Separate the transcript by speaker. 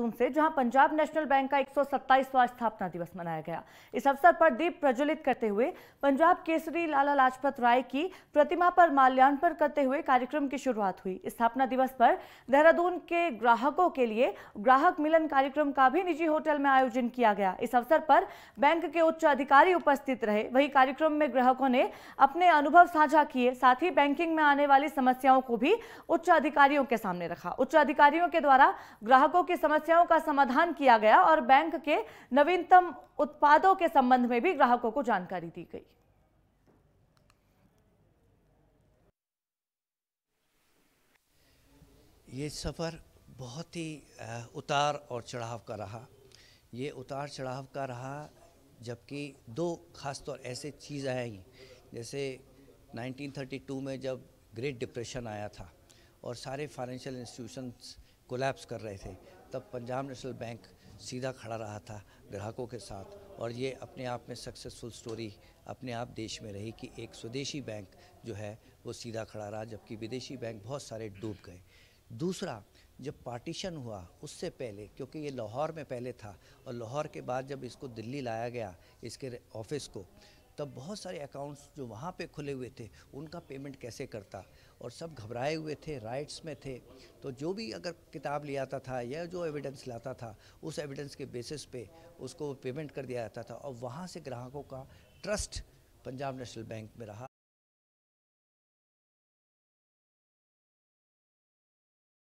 Speaker 1: जून से जहां Punjab national bank का 127वां स्थापना दिवस मनाया गया इस अवसर पर दीप प्रज्वलित करते हुए पंजाब केसरी लाला लाजपत राय की प्रतिमा पर माल्यार्पण करते हुए कार्यक्रम की शुरुआत हुई स्थापना दिवस पर देहरादून के ग्राहकों के लिए ग्राहक मिलन कार्यक्रम का भी निजी होटल में आयोजन किया गया इस अवसर पर बैंक के उच्च अधिकारी उपस्थित रहे वही कार्यक्रम में ग्राहकों ने अपने अनुभव साझा किए साथ ही बैंकिंग में आने वाली समस्याओं को भी उच्च अधिकारियों के सामने रखा उच्च अधिकारियों के द्वारा ग्राहकों की समस्या समस्याओं का समाधान किया गया और बैंक के नवीनतम उत्पादों के संबंध में भी ग्राहकों को जानकारी दी गई
Speaker 2: ये सफ़र बहुत ही उतार और चढ़ाव का रहा ये उतार चढ़ाव का रहा जबकि दो खास तौर ऐसे चीज़ आई जैसे 1932 में जब ग्रेट डिप्रेशन आया था और सारे फाइनेंशियल इंस्टीट्यूशंस कोलैप्स कर रहे थे तब पंजाब नेशनल बैंक सीधा खड़ा रहा था ग्राहकों के साथ और ये अपने आप में सक्सेसफुल स्टोरी अपने आप देश में रही कि एक स्वदेशी बैंक जो है वो सीधा खड़ा रहा जबकि विदेशी बैंक बहुत सारे डूब गए दूसरा जब पार्टीशन हुआ उससे पहले क्योंकि ये लाहौर में पहले था और लाहौर के बाद जब इसको दिल्ली लाया गया इसके ऑफिस को तब बहुत सारे अकाउंट्स जो वहाँ पे खुले हुए थे उनका पेमेंट कैसे करता और सब घबराए हुए थे राइट्स में थे तो जो भी अगर किताब ले आता था या जो एविडेंस लाता था उस एविडेंस के बेसिस पे उसको पेमेंट कर दिया जाता था और वहाँ से ग्राहकों का ट्रस्ट पंजाब नेशनल बैंक में रहा